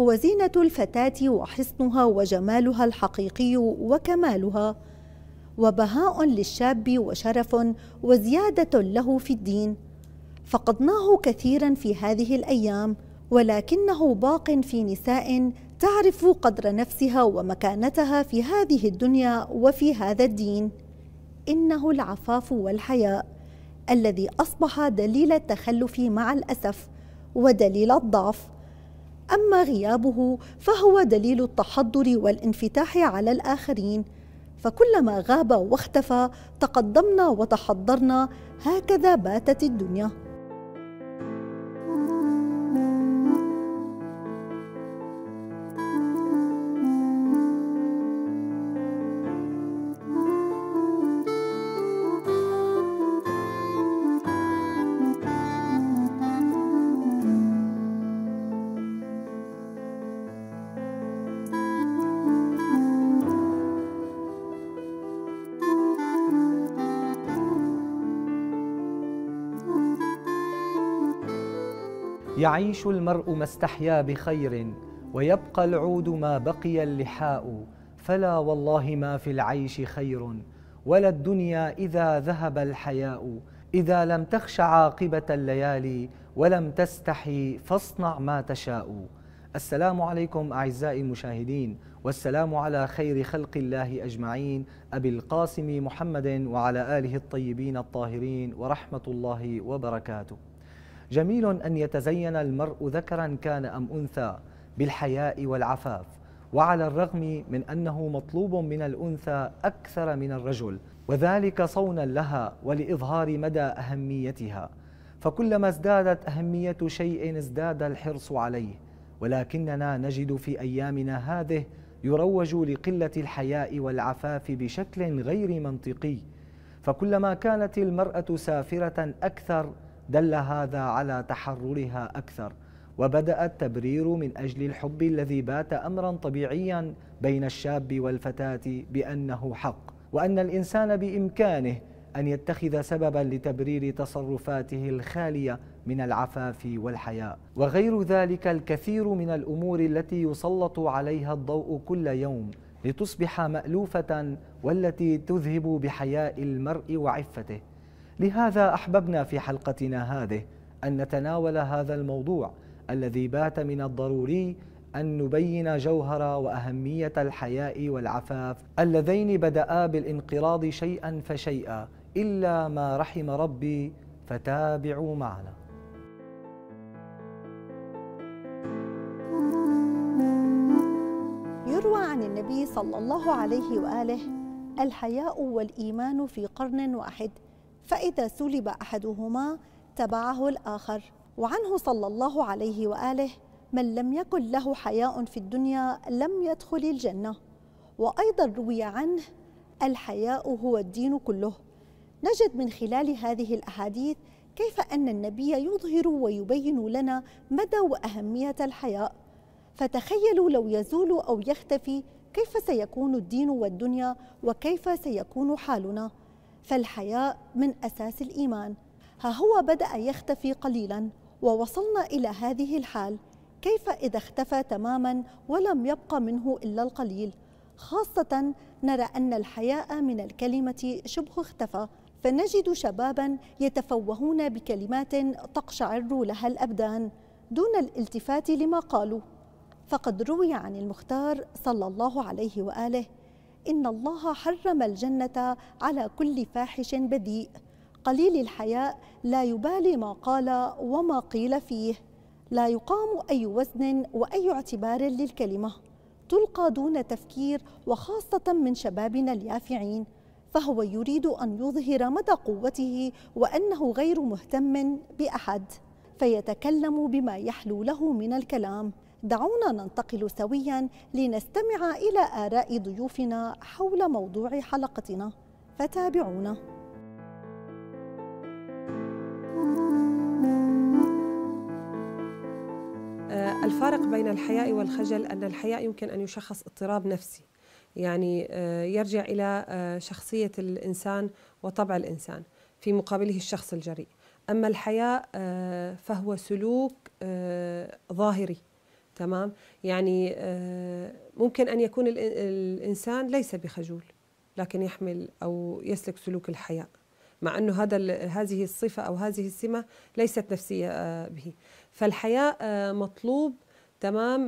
هو زينة الفتاة وحصنها وجمالها الحقيقي وكمالها وبهاء للشاب وشرف وزيادة له في الدين فقدناه كثيرا في هذه الأيام ولكنه باق في نساء تعرف قدر نفسها ومكانتها في هذه الدنيا وفي هذا الدين إنه العفاف والحياء الذي أصبح دليل التخلف مع الأسف ودليل الضعف أما غيابه فهو دليل التحضر والانفتاح على الآخرين فكلما غاب واختفى تقدمنا وتحضرنا هكذا باتت الدنيا يعيش المرء ما استحيا بخير ويبقى العود ما بقي اللحاء فلا والله ما في العيش خير ولا الدنيا اذا ذهب الحياء اذا لم تخش عاقبه الليالي ولم تستحي فاصنع ما تشاء السلام عليكم اعزائي المشاهدين والسلام على خير خلق الله اجمعين ابي القاسم محمد وعلى اله الطيبين الطاهرين ورحمه الله وبركاته جميل أن يتزين المرء ذكرا كان أم أنثى بالحياء والعفاف وعلى الرغم من أنه مطلوب من الأنثى أكثر من الرجل وذلك صونا لها ولإظهار مدى أهميتها فكلما ازدادت أهمية شيء ازداد الحرص عليه ولكننا نجد في أيامنا هذه يروج لقلة الحياء والعفاف بشكل غير منطقي فكلما كانت المرأة سافرة أكثر دل هذا على تحررها أكثر وبدأ التبرير من أجل الحب الذي بات أمرا طبيعيا بين الشاب والفتاة بأنه حق وأن الإنسان بإمكانه أن يتخذ سببا لتبرير تصرفاته الخالية من العفاف والحياء وغير ذلك الكثير من الأمور التي يسلط عليها الضوء كل يوم لتصبح مألوفة والتي تذهب بحياء المرء وعفته لهذا أحببنا في حلقتنا هذه أن نتناول هذا الموضوع الذي بات من الضروري أن نبين جوهر وأهمية الحياء والعفاف اللذين بدأا بالانقراض شيئا فشيئا إلا ما رحم ربي فتابعوا معنا يروى عن النبي صلى الله عليه وآله الحياء والإيمان في قرن واحد فإذا سلب أحدهما تبعه الآخر وعنه صلى الله عليه وآله من لم يكن له حياء في الدنيا لم يدخل الجنة وأيضا روي عنه الحياء هو الدين كله نجد من خلال هذه الأحاديث كيف أن النبي يظهر ويبين لنا مدى وأهمية الحياء فتخيلوا لو يزول أو يختفي كيف سيكون الدين والدنيا وكيف سيكون حالنا فالحياء من أساس الإيمان ها هو بدأ يختفي قليلا ووصلنا إلى هذه الحال كيف إذا اختفى تماما ولم يبقى منه إلا القليل خاصة نرى أن الحياء من الكلمة شبه اختفى فنجد شبابا يتفوهون بكلمات تقشعر لها الأبدان دون الالتفات لما قالوا فقد روي عن المختار صلى الله عليه وآله إن الله حرم الجنة على كل فاحش بذيء قليل الحياء لا يبالي ما قال وما قيل فيه لا يقام أي وزن وأي اعتبار للكلمة تلقى دون تفكير وخاصة من شبابنا اليافعين فهو يريد أن يظهر مدى قوته وأنه غير مهتم بأحد فيتكلم بما يحلو له من الكلام دعونا ننتقل سويا لنستمع إلى آراء ضيوفنا حول موضوع حلقتنا فتابعونا آه، الفارق بين الحياء والخجل أن الحياء يمكن أن يشخص اضطراب نفسي يعني آه، يرجع إلى آه، شخصية الإنسان وطبع الإنسان في مقابله الشخص الجريء أما الحياء فهو سلوك ظاهري تمام يعني آه، ممكن أن يكون الإنسان ليس بخجول لكن يحمل أو يسلك سلوك الحياء مع أنه هذا هذه الصفة أو هذه السمة ليست نفسية آه، به فالحياء آه، مطلوب تمام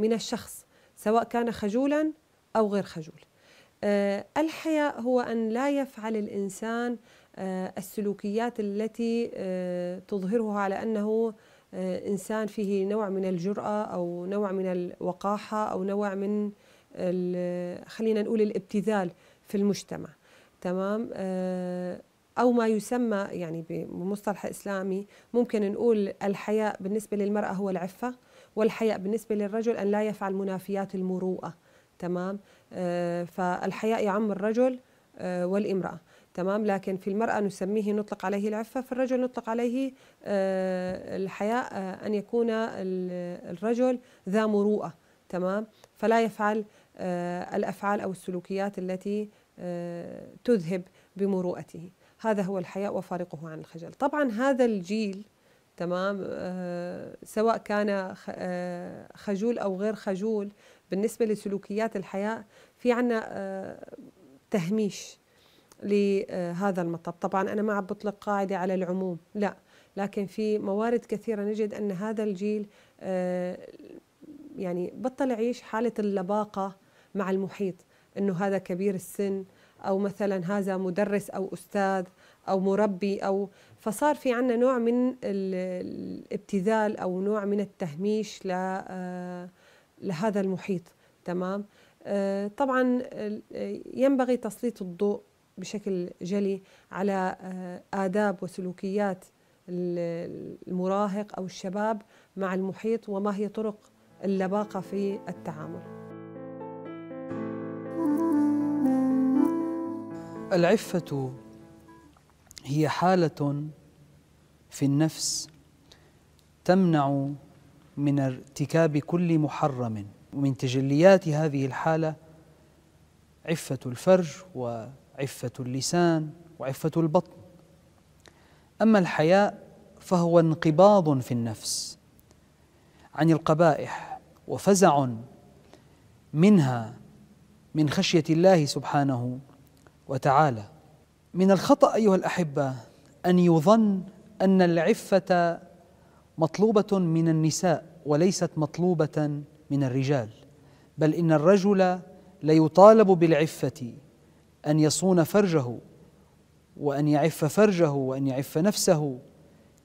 من الشخص سواء كان خجولا أو غير خجول الحياء هو أن لا يفعل الإنسان السلوكيات التي تظهره على أنه آه، انسان فيه نوع من الجراه او نوع من الوقاحه او نوع من خلينا نقول الابتذال في المجتمع تمام آه، او ما يسمى يعني بمصطلح اسلامي ممكن نقول الحياء بالنسبه للمراه هو العفه والحياء بالنسبه للرجل ان لا يفعل منافيات المروءه تمام آه، فالحياء يعم الرجل والامراه تمام لكن في المرأة نسميه نطلق عليه العفة في الرجل نطلق عليه آه، الحياء آه، أن يكون الرجل ذا مروءة تمام فلا يفعل آه، الأفعال أو السلوكيات التي تذهب بمروءته هذا هو الحياء وفارقه عن الخجل طبعا هذا الجيل تمام سواء كان خجول أو غير خجول بالنسبة لسلوكيات الحياء في عنا تهميش لهذا المطب طبعا أنا ما عم بطلق قاعدة على العموم لا لكن في موارد كثيرة نجد أن هذا الجيل آه، يعني بطل يعيش حالة اللباقة مع المحيط أنه هذا كبير السن أو مثلا هذا مدرس أو أستاذ أو مربي أو فصار في عندنا نوع من الابتذال أو نوع من التهميش آه، لهذا المحيط تمام آه، طبعا ينبغي تسليط الضوء بشكل جلي على آه، آداب وسلوكيات المراهق أو الشباب مع المحيط وما هي طرق اللباقة في التعامل العفة هي حالة في النفس تمنع من ارتكاب كل محرم ومن تجليات هذه الحالة عفة الفرج و عفة اللسان وعفة البطن أما الحياء فهو انقباض في النفس عن القبائح وفزع منها من خشية الله سبحانه وتعالى من الخطأ أيها الأحبة أن يظن أن العفة مطلوبة من النساء وليست مطلوبة من الرجال بل إن الرجل ليطالب بالعفة ان يصون فرجه وان يعف فرجه وان يعف نفسه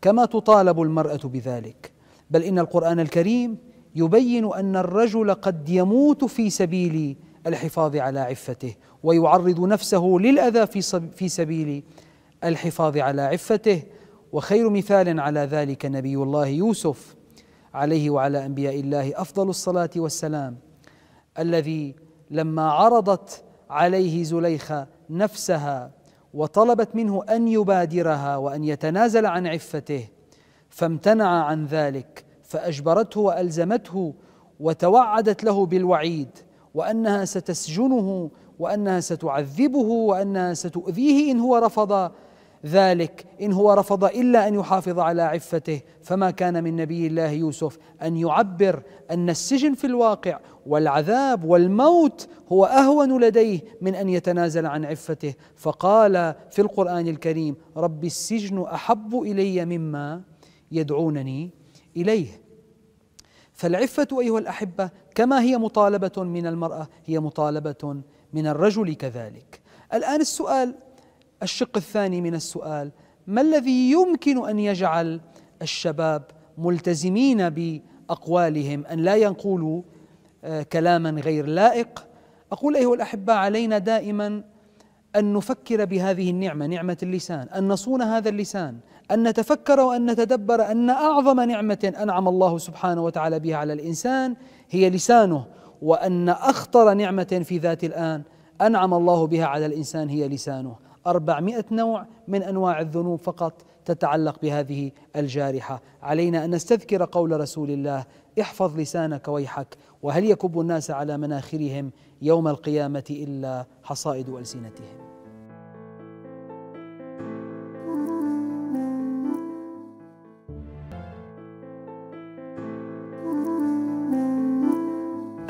كما تطالب المراه بذلك بل ان القران الكريم يبين ان الرجل قد يموت في سبيل الحفاظ على عفته ويعرض نفسه للاذى في في سبيل الحفاظ على عفته وخير مثال على ذلك نبي الله يوسف عليه وعلى انبياء الله افضل الصلاه والسلام الذي لما عرضت عليه زليخة نفسها وطلبت منه أن يبادرها وأن يتنازل عن عفته فامتنع عن ذلك فأجبرته وألزمته وتوعدت له بالوعيد وأنها ستسجنه وأنها ستعذبه وأنها ستؤذيه إن هو رفض ذلك إن هو رفض إلا أن يحافظ على عفته فما كان من نبي الله يوسف أن يعبر أن السجن في الواقع والعذاب والموت هو أهون لديه من أن يتنازل عن عفته فقال في القرآن الكريم رب السجن أحب إلي مما يدعونني إليه فالعفة أيها الأحبة كما هي مطالبة من المرأة هي مطالبة من الرجل كذلك الآن السؤال الشق الثاني من السؤال ما الذي يمكن ان يجعل الشباب ملتزمين باقوالهم ان لا ينقولوا آه، كلاما غير لائق اقول ايها الاحبه علينا دائما ان نفكر بهذه النعمه نعمه اللسان ان نصون هذا اللسان ان نتفكر وان نتدبر ان اعظم نعمه انعم الله سبحانه وتعالى بها على الانسان هي لسانه وان اخطر نعمه في ذات الان انعم الله بها على الانسان هي لسانه أربعمائة نوع من انواع الذنوب فقط تتعلق بهذه الجارحه، علينا ان نستذكر قول رسول الله احفظ لسانك ويحك وهل يكب الناس على مناخرهم يوم القيامه الا حصائد السنتهم.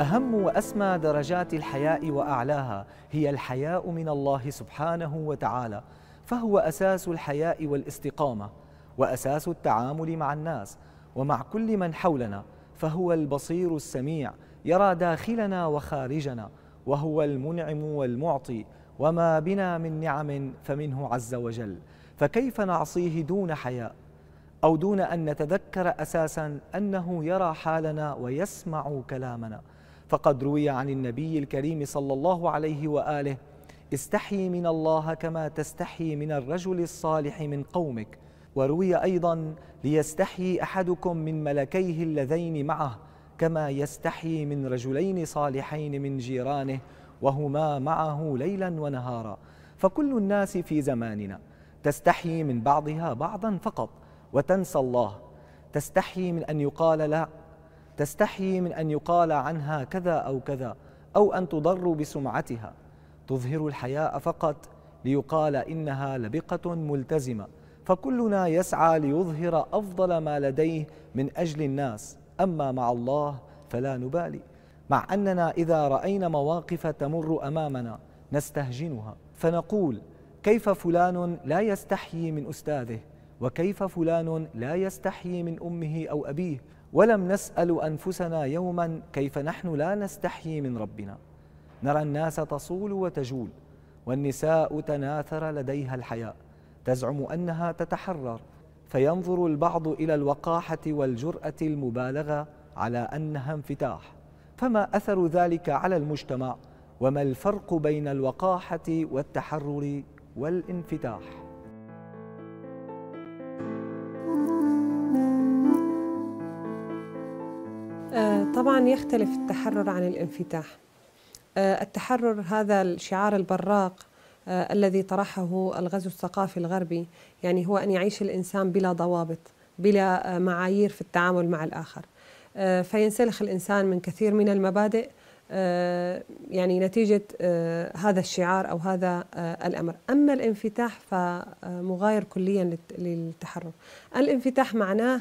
أهم وأسمى درجات الحياء وأعلاها هي الحياء من الله سبحانه وتعالى فهو أساس الحياء والاستقامة وأساس التعامل مع الناس ومع كل من حولنا فهو البصير السميع يرى داخلنا وخارجنا وهو المنعم والمعطي وما بنا من نعم فمنه عز وجل فكيف نعصيه دون حياء او دون ان نتذكر اساسا انه يرى حالنا ويسمع كلامنا فقد روي عن النبي الكريم صلى الله عليه واله استحي من الله كما تستحي من الرجل الصالح من قومك وروي ايضا ليستحي احدكم من ملكيه اللذين معه كما يستحي من رجلين صالحين من جيرانه وهما معه ليلا ونهارا فكل الناس في زماننا تستحي من بعضها بعضا فقط وتنسى الله تستحي من ان يقال لا تستحي من أن يقال عنها كذا أو كذا أو أن تضر بسمعتها تظهر الحياء فقط ليقال إنها لبقة ملتزمة فكلنا يسعى ليظهر أفضل ما لديه من أجل الناس أما مع الله فلا نبالي مع أننا إذا رأينا مواقف تمر أمامنا نستهجنها فنقول كيف فلان لا يستحيي من أستاذه وكيف فلان لا يستحيي من أمه أو أبيه ولم نسأل أنفسنا يوما كيف نحن لا نستحيي من ربنا نرى الناس تصول وتجول والنساء تناثر لديها الحياء تزعم أنها تتحرر فينظر البعض إلى الوقاحة والجرأة المبالغة على أنها انفتاح فما أثر ذلك على المجتمع وما الفرق بين الوقاحة والتحرر والانفتاح يختلف التحرر عن الانفتاح آه، التحرر هذا الشعار البراق آه، الذي طرحه الغزو الثقافي الغربي يعني هو أن يعيش الإنسان بلا ضوابط بلا آه، معايير في التعامل مع الآخر فينسلخ الإنسان من كثير من المبادئ يعني نتيجة هذا الشعار أو هذا الأمر أما الانفتاح فمغاير كليا للتحرر الانفتاح معناه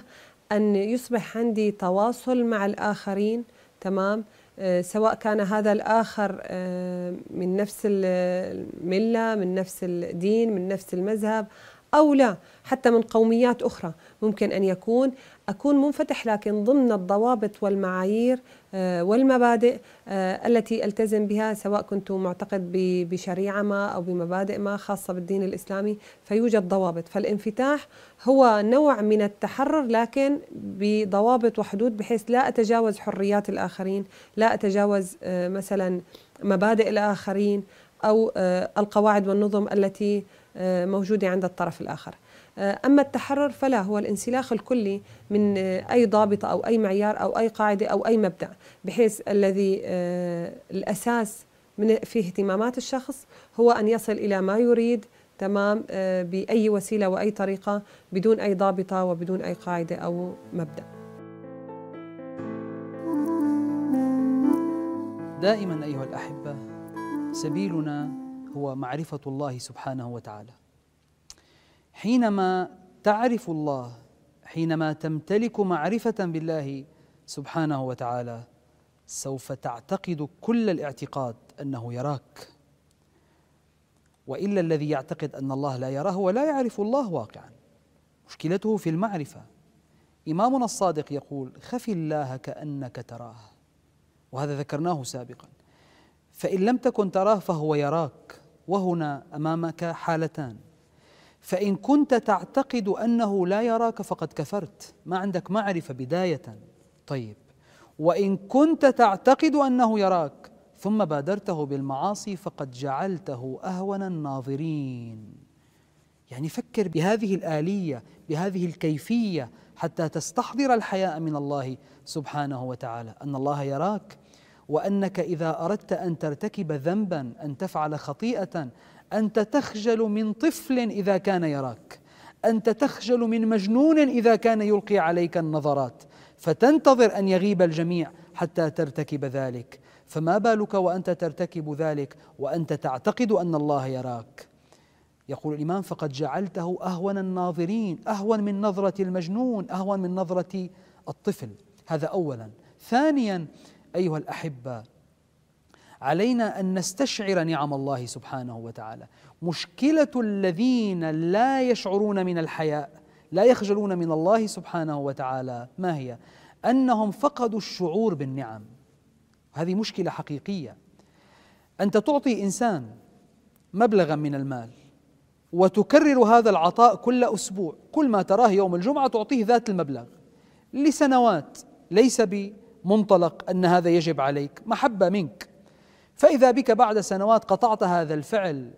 أن يصبح عندي تواصل مع الآخرين تمام آه، سواء كان هذا الآخر آه، من نفس الملة من نفس الدين من نفس المذهب أو لا حتى من قوميات أخرى ممكن أن يكون أكون منفتح لكن ضمن الضوابط والمعايير آه، والمبادئ آه، التي ألتزم بها سواء كنت معتقد بشريعة ما أو بمبادئ ما خاصة بالدين الإسلامي فيوجد ضوابط فالانفتاح هو نوع من التحرر لكن بضوابط وحدود بحيث لا أتجاوز حريات الآخرين لا أتجاوز آه، مثلا مبادئ الآخرين أو آه، القواعد والنظم التي آه، موجودة عند الطرف الآخر آه، أما التحرر فلا هو الانسلاخ الكلي من أي ضابطة أو أي معيار أو أي قاعدة أو أي مبدأ بحيث الذي الأساس من في اهتمامات الشخص هو أن يصل إلى ما يريد تمام بأي وسيلة وأي طريقة بدون أي ضابطة وبدون أي قاعدة أو مبدأ دائما أيها الأحبة سبيلنا هو معرفة الله سبحانه وتعالى حينما تعرف الله حينما تمتلك معرفة بالله سبحانه وتعالى سوف تعتقد كل الاعتقاد أنه يراك وإلا الذي يعتقد أن الله لا يراه ولا يعرف الله واقعا مشكلته في المعرفة إمامنا الصادق يقول خف الله كأنك تراه وهذا ذكرناه سابقا فإن لم تكن تراه فهو يراك وهنا أمامك حالتان فإن كنت تعتقد أنه لا يراك فقد كفرت ما عندك معرفة بداية طيب وإن كنت تعتقد أنه يراك ثم بادرته بالمعاصي فقد جعلته أهون الناظرين يعني فكر بهذه الآلية بهذه الكيفية حتى تستحضر الحياء من الله سبحانه وتعالى أن الله يراك وانك اذا اردت ان ترتكب ذنبا ان تفعل خطيئه انت تخجل من طفل اذا كان يراك انت تخجل من مجنون اذا كان يلقي عليك النظرات فتنتظر ان يغيب الجميع حتى ترتكب ذلك فما بالك وانت ترتكب ذلك وانت تعتقد ان الله يراك يقول الامام فقد جعلته اهون الناظرين اهون من نظره المجنون اهون من نظره الطفل هذا اولا ثانيا ايها الاحبه علينا ان نستشعر نعم الله سبحانه وتعالى مشكله الذين لا يشعرون من الحياء لا يخجلون من الله سبحانه وتعالى ما هي انهم فقدوا الشعور بالنعم هذه مشكله حقيقيه انت تعطي انسان مبلغا من المال وتكرر هذا العطاء كل اسبوع كل ما تراه يوم الجمعه تعطيه ذات المبلغ لسنوات ليس ب منطلق ان هذا يجب عليك محبه منك فاذا بك بعد سنوات قطعت هذا الفعل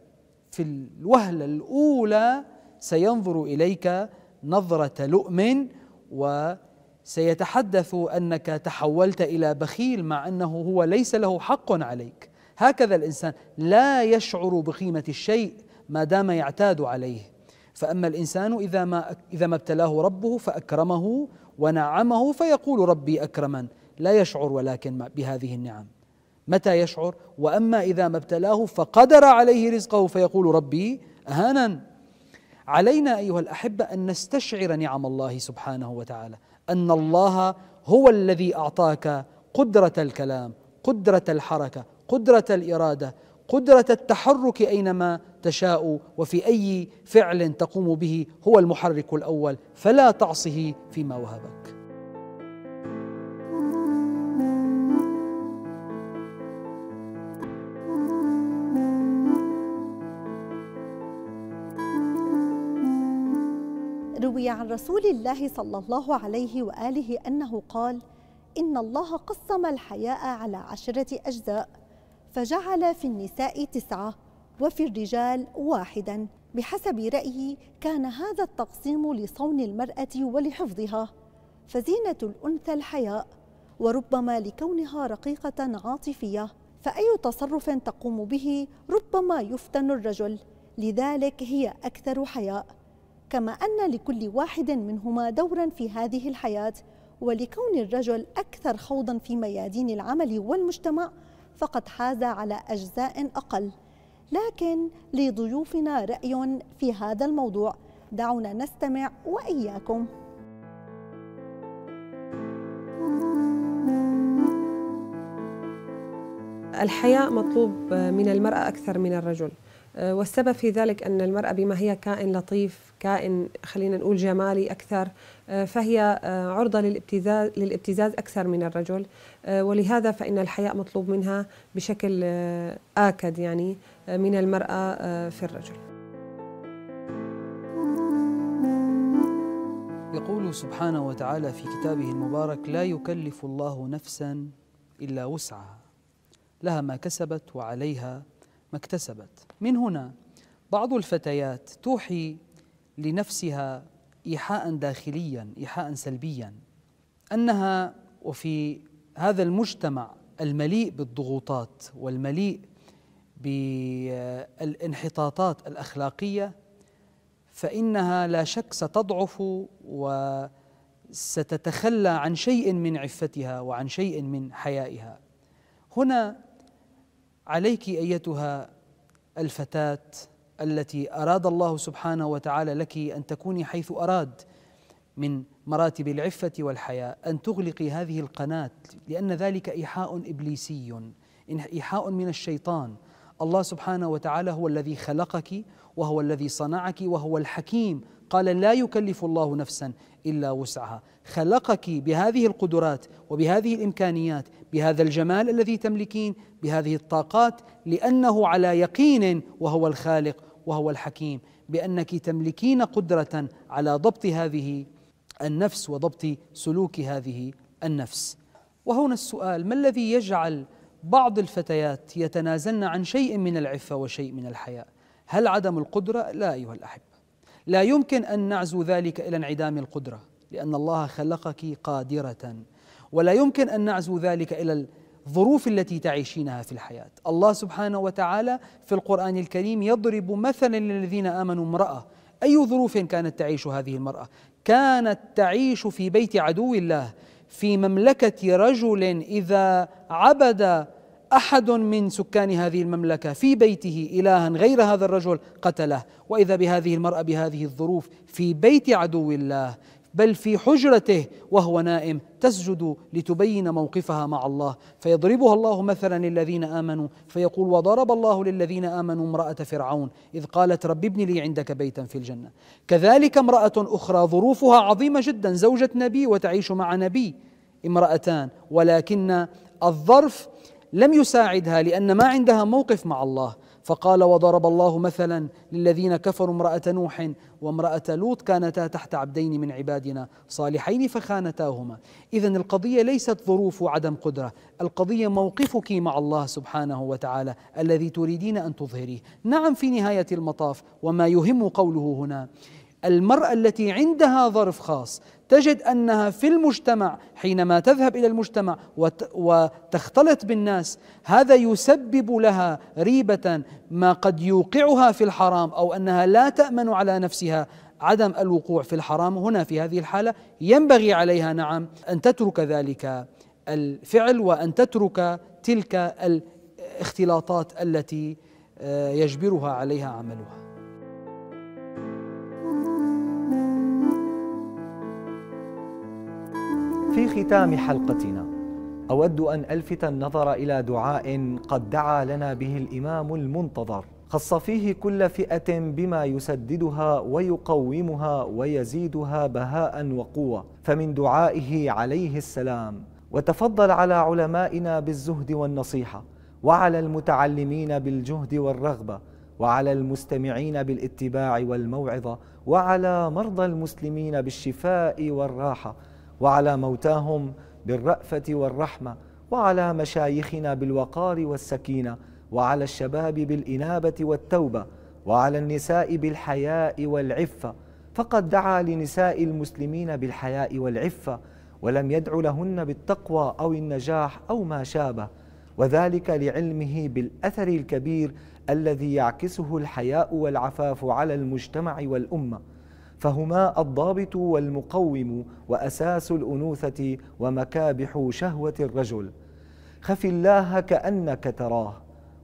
في الوهله الاولى سينظر اليك نظره لؤم وسيتحدث انك تحولت الى بخيل مع انه هو ليس له حق عليك هكذا الانسان لا يشعر بقيمه الشيء ما دام يعتاد عليه فاما الانسان اذا ما اذا ما ابتلاه ربه فاكرمه ونعمه فيقول ربي اكرمن لا يشعر ولكن بهذه النعم متى يشعر واما اذا ما ابتلاه فقدر عليه رزقه فيقول ربي اهانا علينا ايها الاحبه ان نستشعر نعم الله سبحانه وتعالى ان الله هو الذي اعطاك قدره الكلام قدره الحركه قدره الاراده قدره التحرك اينما تشاء وفي اي فعل تقوم به هو المحرك الاول فلا تعصه فيما وهبك يروي عن رسول الله صلى الله عليه واله انه قال ان الله قسم الحياء على عشره اجزاء فجعل في النساء تسعه وفي الرجال واحدا بحسب رايي كان هذا التقسيم لصون المراه ولحفظها فزينه الانثى الحياء وربما لكونها رقيقه عاطفيه فاي تصرف تقوم به ربما يفتن الرجل لذلك هي اكثر حياء كما أن لكل واحد منهما دورا في هذه الحياة ولكون الرجل أكثر خوضا في ميادين العمل والمجتمع فقد حاز على أجزاء أقل لكن لضيوفنا رأي في هذا الموضوع دعونا نستمع وإياكم الحياء مطلوب من المرأة أكثر من الرجل آه، والسبب في ذلك أن المرأة بما هي كائن لطيف كائن خلينا نقول جمالي أكثر آه، فهي آه، عرضة للابتزاز, للابتزاز أكثر من الرجل ولهذا فإن الحياء مطلوب منها بشكل آكد يعني من المرأة في الرجل يقول سبحانه وتعالى في كتابه المبارك لا يكلف الله نفسا إلا وسعها لها ما كسبت وعليها ما اكتسبت من هنا بعض الفتيات توحي لنفسها ايحاء داخليا ايحاء سلبيا انها وفي هذا المجتمع المليء بالضغوطات والمليء بالانحطاطات الاخلاقيه فانها لا شك ستضعف وستتخلى عن شيء من عفتها وعن شيء من حيائها هنا عليك ايتها الفتاه التي اراد الله سبحانه وتعالى لك ان تكوني حيث اراد من مراتب العفه والحياء ان تغلقي هذه القناه لان ذلك ايحاء ابليسي ايحاء من الشيطان الله سبحانه وتعالى هو الذي خلقك وهو الذي صنعك وهو الحكيم قال لا يكلف الله نفسا الا وسعها خلقك بهذه القدرات وبهذه الامكانيات بهذا الجمال الذي تملكين بهذه الطاقات لانه على يقين وهو الخالق وهو الحكيم بانك تملكين قدره على ضبط هذه النفس وضبط سلوك هذه النفس وهنا السؤال ما الذي يجعل بعض الفتيات يتنازلن عن شيء من العفه وشيء من الحياء هل عدم القدره لا ايها الاحبه لا يمكن ان نعزو ذلك الى انعدام القدره لان الله خلقك قادره ولا يمكن ان نعزو ذلك الى الظروف التي تعيشينها في الحياه الله سبحانه وتعالى في القران الكريم يضرب مثلا للذين امنوا امراه اي ظروف كانت تعيش هذه المراه كانت تعيش في بيت عدو الله في مملكه رجل اذا عبد احد من سكان هذه المملكه في بيته الها غير هذا الرجل قتله واذا بهذه المراه بهذه الظروف في بيت عدو الله بل في حجرته وهو نائم تسجد لتبين موقفها مع الله فيضربها الله مثلا للذين امنوا فيقول وضرب الله للذين امنوا امراه فرعون اذ قالت رب ابن لي عندك بيتا في الجنه كذلك امراه اخرى ظروفها عظيمه جدا زوجة نبي وتعيش مع نبي امراتان ولكن الظرف لم يساعدها لأن ما عندها موقف مع الله فقال وضرب الله مثلا للذين كفروا امرأة نوح وامرأة لوط كانتا تحت عبدين من عبادنا صالحين فخانتاهما إذا القضية ليست ظروف وعدم قدرة القضية موقفك مع الله سبحانه وتعالى الذي تريدين أن تظهريه نعم في نهاية المطاف وما يهم قوله هنا المرأة التي عندها ظرف خاص تجد انها في المجتمع حينما تذهب الى المجتمع وتختلط بالناس هذا يسبب لها ريبه ما قد يوقعها في الحرام او انها لا تامن على نفسها عدم الوقوع في الحرام هنا في هذه الحاله ينبغي عليها نعم ان تترك ذلك الفعل وان تترك تلك الاختلاطات التي آه، يجبرها عليها عملها ختام حلقتنا أود أن ألفت النظر إلى دعاء قد دعا لنا به الإمام المنتظر خص فيه كل فئة بما يسددها ويقومها ويزيدها بهاء وقوة فمن دعائه عليه السلام وتفضل على علمائنا بالزهد والنصيحة وعلى المتعلمين بالجهد والرغبة وعلى المستمعين بالاتباع والموعظة وعلى مرضى المسلمين بالشفاء والراحة وعلى موتاهم بالرأفة والرحمة وعلى مشايخنا بالوقار والسكينة وعلى الشباب بالإنابة والتوبة وعلى النساء بالحياء والعفة فقد دعا لنساء المسلمين بالحياء والعفة ولم يدع لهن بالتقوى أو النجاح أو ما شابه وذلك لعلمه بالأثر الكبير الذي يعكسه الحياء والعفاف على المجتمع والأمة فهما الضابط والمقوم واساس الانوثه ومكابح شهوه الرجل خف الله كانك تراه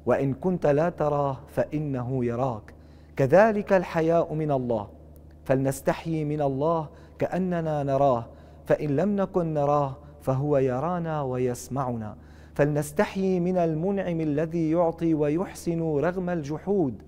وان كنت لا تراه فانه يراك كذلك الحياء من الله فلنستحيي من الله كاننا نراه فان لم نكن نراه فهو يرانا ويسمعنا فلنستحيي من المنعم الذي يعطي ويحسن رغم الجحود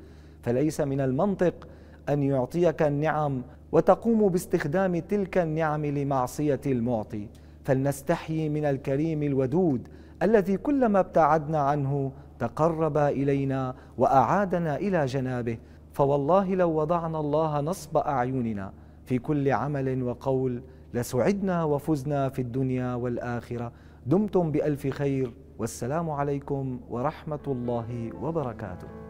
فليس من المنطق أن يعطيك النعم وتقوم باستخدام تلك النعم لمعصية المعطي فلنستحي من الكريم الودود الذي كلما ابتعدنا عنه تقرب إلينا وأعادنا إلى جنابه فوالله لو وضعنا الله نصب أعيننا في كل عمل وقول لسعدنا وفزنا في الدنيا والآخرة دمتم بألف خير والسلام عليكم ورحمة الله وبركاته